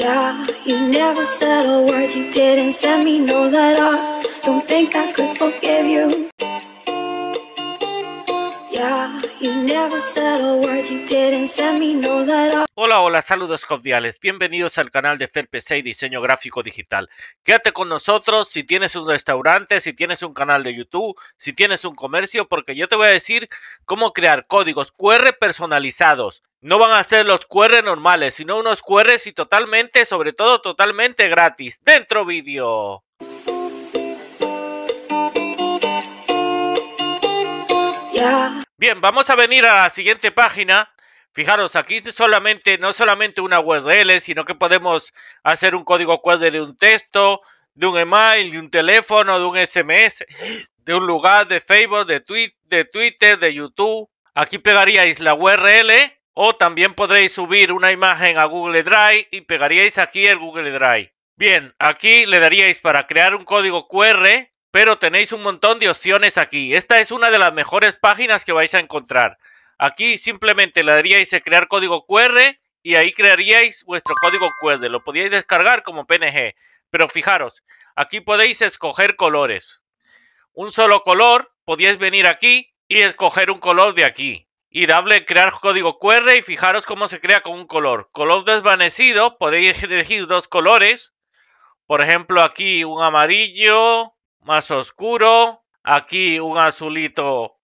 Hola, hola, saludos cordiales. Bienvenidos al canal de FELPC y Diseño Gráfico Digital. Quédate con nosotros si tienes un restaurante, si tienes un canal de YouTube, si tienes un comercio, porque yo te voy a decir cómo crear códigos QR personalizados no van a ser los QR normales, sino unos QR y totalmente, sobre todo totalmente gratis. Dentro vídeo. Bien, vamos a venir a la siguiente página. Fijaros, aquí solamente, no solamente una URL, sino que podemos hacer un código QR de un texto, de un email, de un teléfono, de un SMS, de un lugar, de Facebook, de Twitter, de YouTube. Aquí pegaríais la URL o también podréis subir una imagen a Google Drive y pegaríais aquí el Google Drive. Bien, aquí le daríais para crear un código QR, pero tenéis un montón de opciones aquí. Esta es una de las mejores páginas que vais a encontrar. Aquí simplemente le daríais a crear código QR y ahí crearíais vuestro código QR. Lo podíais descargar como PNG. Pero fijaros, aquí podéis escoger colores. Un solo color, podíais venir aquí y escoger un color de aquí y darle crear código QR y fijaros cómo se crea con un color. Color desvanecido, podéis elegir dos colores. Por ejemplo, aquí un amarillo más oscuro, aquí un azulito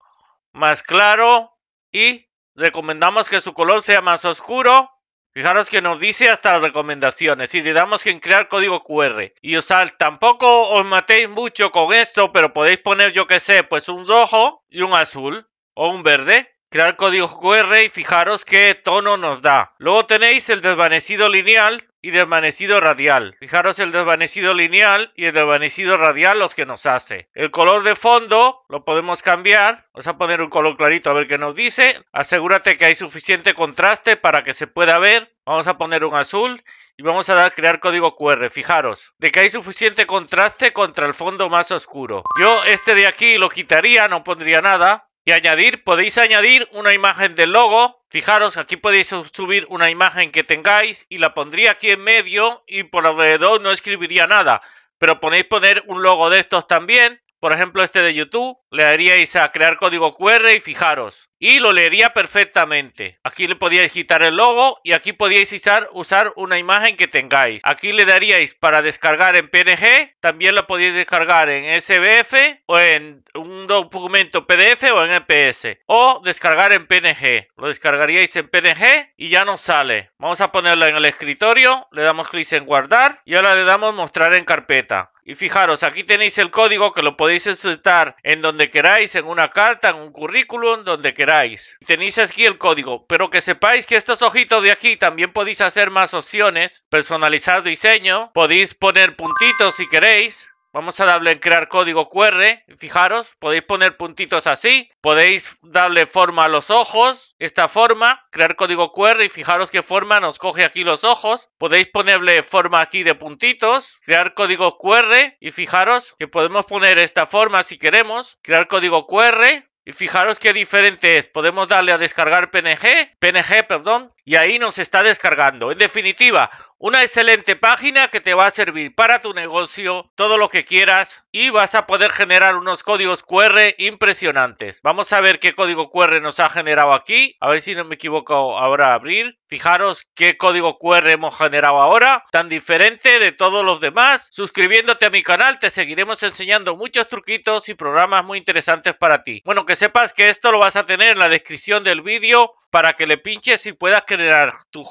más claro y recomendamos que su color sea más oscuro. Fijaros que nos dice hasta recomendaciones y le damos que en crear código QR y usar tampoco os matéis mucho con esto pero podéis poner yo que sé pues un rojo y un azul o un verde crear código QR y fijaros qué tono nos da. Luego tenéis el desvanecido lineal y desvanecido radial. Fijaros el desvanecido lineal y el desvanecido radial los que nos hace. El color de fondo lo podemos cambiar. Vamos a poner un color clarito a ver qué nos dice. Asegúrate que hay suficiente contraste para que se pueda ver. Vamos a poner un azul y vamos a dar crear código QR. Fijaros, de que hay suficiente contraste contra el fondo más oscuro. Yo este de aquí lo quitaría, no pondría nada y añadir, podéis añadir una imagen del logo. Fijaros, aquí podéis subir una imagen que tengáis y la pondría aquí en medio y por alrededor no escribiría nada. Pero podéis poner un logo de estos también por ejemplo este de YouTube, le daríais a crear código QR y fijaros. Y lo leería perfectamente. Aquí le podíais quitar el logo y aquí podíais usar, una imagen que tengáis. Aquí le daríais para descargar en PNG, también lo podíais descargar en SBF o en un documento PDF o en EPS. O descargar en PNG. Lo descargaríais en PNG y ya nos sale. Vamos a ponerlo en el escritorio, le damos clic en guardar y ahora le damos mostrar en carpeta. Y fijaros, aquí tenéis el código que lo podéis insertar en donde queráis, en una carta, en un currículum, donde queráis. Tenéis aquí el código, pero que sepáis que estos ojitos de aquí también podéis hacer más opciones, personalizar diseño, podéis poner puntitos si queréis, Vamos a darle en crear código QR. Fijaros, podéis poner puntitos así. Podéis darle forma a los ojos. Esta forma, crear código QR y fijaros qué forma nos coge aquí los ojos. Podéis ponerle forma aquí de puntitos. Crear código QR y fijaros que podemos poner esta forma si queremos. Crear código QR. Y fijaros qué diferente es. Podemos darle a descargar PNG, PNG, perdón, y ahí nos está descargando. En definitiva, una excelente página que te va a servir para tu negocio, todo lo que quieras y vas a poder generar unos códigos QR impresionantes. Vamos a ver qué código QR nos ha generado aquí. A ver si no me equivoco ahora a abrir. Fijaros qué código QR hemos generado ahora, tan diferente de todos los demás. Suscribiéndote a mi canal te seguiremos enseñando muchos truquitos y programas muy interesantes para ti. Bueno, que sepas que esto lo vas a tener en la descripción del vídeo para que le pinches y puedas crear tu,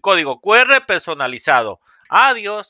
código QR personalizado. Adiós.